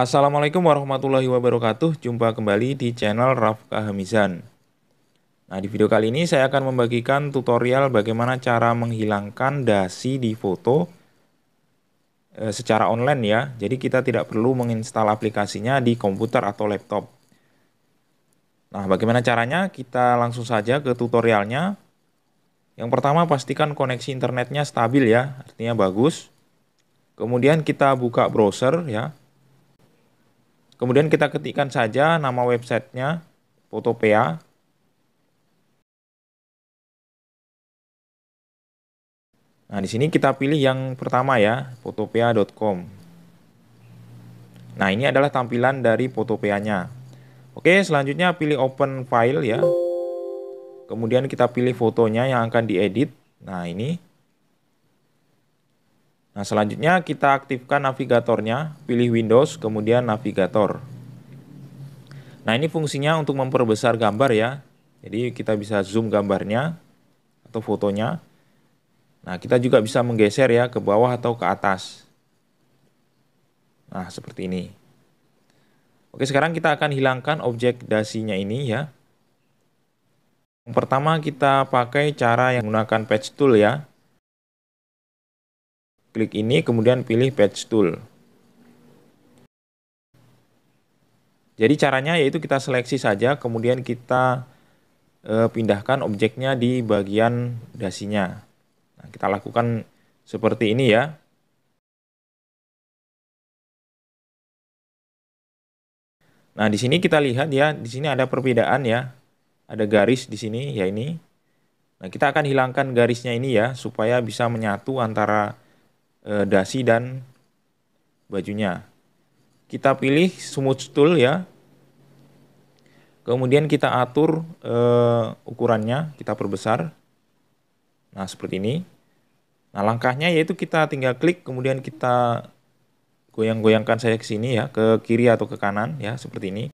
Assalamualaikum warahmatullahi wabarakatuh. Jumpa kembali di channel Rafka Hamizan. Nah, di video kali ini saya akan membagikan tutorial bagaimana cara menghilangkan dasi di foto e, secara online ya. Jadi kita tidak perlu menginstal aplikasinya di komputer atau laptop. Nah, bagaimana caranya? Kita langsung saja ke tutorialnya. Yang pertama pastikan koneksi internetnya stabil ya, artinya bagus. Kemudian kita buka browser ya Kemudian kita ketikkan saja nama websitenya, Fotopea. Nah, di sini kita pilih yang pertama ya, fotopea.com. Nah, ini adalah tampilan dari fotopea Oke, selanjutnya pilih open file ya. Kemudian kita pilih fotonya yang akan diedit. Nah, ini Nah, selanjutnya kita aktifkan navigatornya, pilih Windows, kemudian navigator. Nah, ini fungsinya untuk memperbesar gambar ya. Jadi kita bisa zoom gambarnya atau fotonya. Nah, kita juga bisa menggeser ya ke bawah atau ke atas. Nah, seperti ini. Oke, sekarang kita akan hilangkan objek dasinya ini ya. Yang pertama kita pakai cara yang menggunakan patch tool ya. Klik ini, kemudian pilih Patch Tool. Jadi caranya yaitu kita seleksi saja, kemudian kita e, pindahkan objeknya di bagian dasinya. Nah, kita lakukan seperti ini ya. Nah, di sini kita lihat ya, di sini ada perbedaan ya. Ada garis di sini, ya ini. Nah, kita akan hilangkan garisnya ini ya, supaya bisa menyatu antara e, dasi dan bajunya. Kita pilih smooth tool ya. Kemudian kita atur e, ukurannya, kita perbesar. Nah, seperti ini. Nah, langkahnya yaitu kita tinggal klik kemudian kita goyang-goyangkan saya ke sini ya, ke kiri atau ke kanan ya, seperti ini.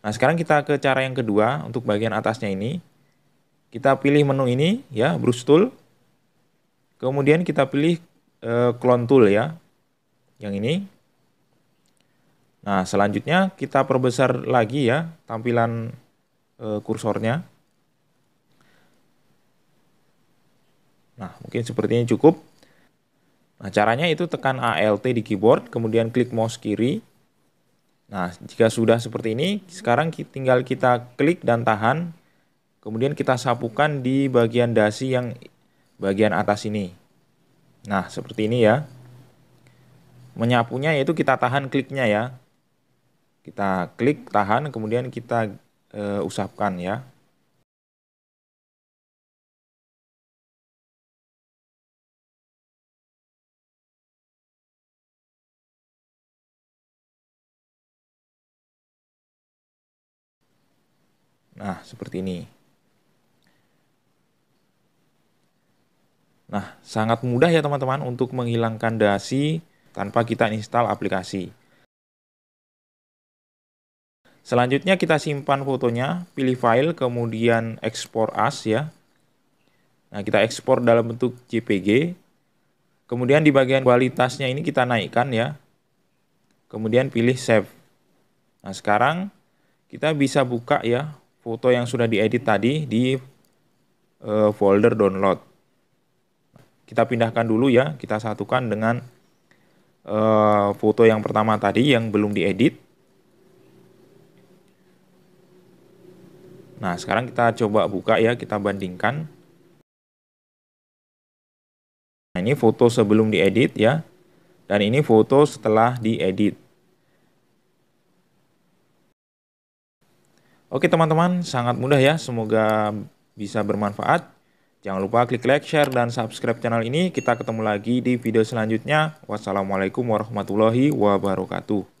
Nah, sekarang kita ke cara yang kedua untuk bagian atasnya ini. Kita pilih menu ini ya, brush tool. Kemudian kita pilih e, clone tool ya. Yang ini. Nah, selanjutnya kita perbesar lagi ya tampilan e, kursornya. Nah, mungkin sepertinya cukup. Nah, caranya itu tekan ALT di keyboard, kemudian klik mouse kiri, Nah, jika sudah seperti ini, sekarang tinggal kita klik dan tahan. Kemudian kita sapukan di bagian dasi yang bagian atas ini. Nah, seperti ini ya. Menyapunya yaitu kita tahan kliknya ya. Kita klik, tahan, kemudian kita e, usapkan ya. Nah, seperti ini. Nah, sangat mudah ya teman-teman untuk menghilangkan dasi tanpa kita install aplikasi. Selanjutnya kita simpan fotonya, pilih file, kemudian export as ya. Nah, kita ekspor dalam bentuk JPG. Kemudian di bagian kualitasnya ini kita naikkan ya. Kemudian pilih save. Nah, sekarang kita bisa buka ya foto yang sudah diedit tadi di uh, folder download. Kita pindahkan dulu ya, kita satukan dengan uh, foto yang pertama tadi yang belum diedit. Nah, sekarang kita coba buka ya, kita bandingkan. Nah, ini foto sebelum diedit ya. Dan ini foto setelah diedit. Oke teman-teman, sangat mudah ya. Semoga bisa bermanfaat. Jangan lupa klik like, share, dan subscribe channel ini. Kita ketemu lagi di video selanjutnya. Wassalamualaikum warahmatullahi wabarakatuh.